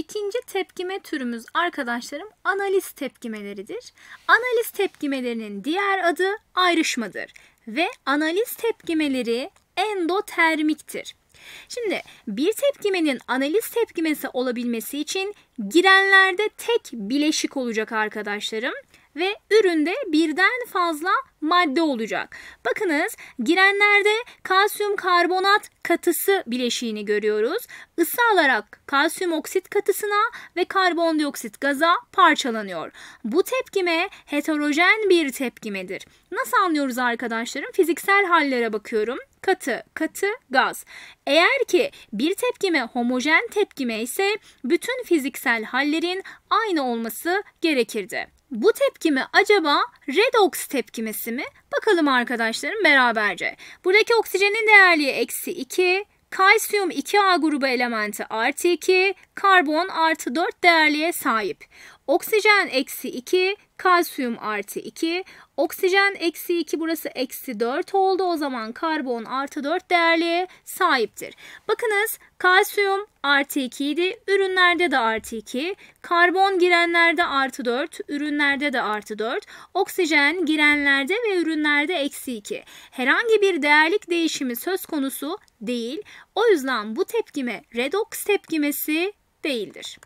İkinci tepkime türümüz arkadaşlarım analiz tepkimeleridir. Analiz tepkimelerinin diğer adı ayrışmadır ve analiz tepkimeleri endotermiktir. Şimdi bir tepkimenin analiz tepkimesi olabilmesi için girenlerde tek bileşik olacak arkadaşlarım ve üründe birden fazla madde olacak. Bakınız girenlerde kalsiyum karbonat katısı bileşiğini görüyoruz. Isı alarak kalsiyum oksit katısına ve karbondioksit gaza parçalanıyor. Bu tepkime heterojen bir tepkimedir. Nasıl anlıyoruz arkadaşlarım? Fiziksel hallere bakıyorum katı, katı, gaz. Eğer ki bir tepkime homojen tepkime ise bütün fiziksel hallerin aynı olması gerekirdi. Bu tepkimi acaba redox tepkimesi mi? Bakalım arkadaşlarım beraberce. Buradaki oksijenin değerli eksi 2, kalsiyum 2A grubu elementi artı 2, karbon artı 4 değerliğe sahip. Oksijen eksi 2, kalsiyum artı 2. Oksijen eksi 2 burası eksi 4 oldu. O zaman karbon artı 4 değerli sahiptir. Bakınız kalsiyum artı 2 idi. Ürünlerde de artı 2. Karbon girenlerde artı 4. Ürünlerde de artı 4. Oksijen girenlerde ve ürünlerde eksi 2. Herhangi bir değerlik değişimi söz konusu değil. O yüzden bu tepkime redoks tepkimesi değildir.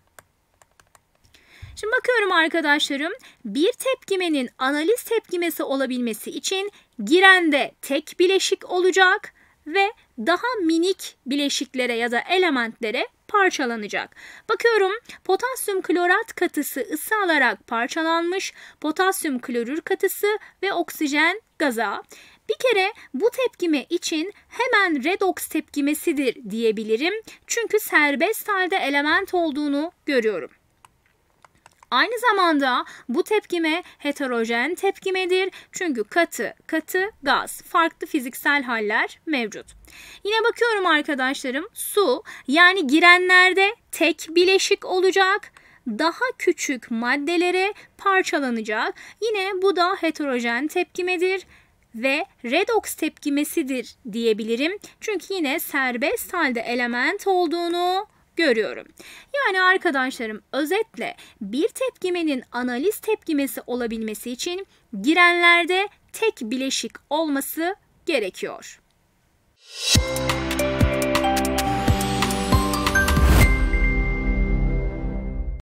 Şimdi bakıyorum arkadaşlarım. Bir tepkimenin analiz tepkimesi olabilmesi için girende tek bileşik olacak ve daha minik bileşiklere ya da elementlere parçalanacak. Bakıyorum potasyum klorat katısı ısı alarak parçalanmış, potasyum klorür katısı ve oksijen gaza. Bir kere bu tepkime için hemen redoks tepkimesidir diyebilirim. Çünkü serbest halde element olduğunu görüyorum. Aynı zamanda bu tepkime heterojen tepkimedir. Çünkü katı, katı, gaz, farklı fiziksel haller mevcut. Yine bakıyorum arkadaşlarım su yani girenlerde tek bileşik olacak daha küçük maddelere parçalanacak. Yine bu da heterojen tepkimedir ve redoks tepkimesidir diyebilirim. Çünkü yine serbest halde element olduğunu görüyorum. Yani arkadaşlarım özetle bir tepkimenin analiz tepkimesi olabilmesi için girenlerde tek bileşik olması gerekiyor. Müzik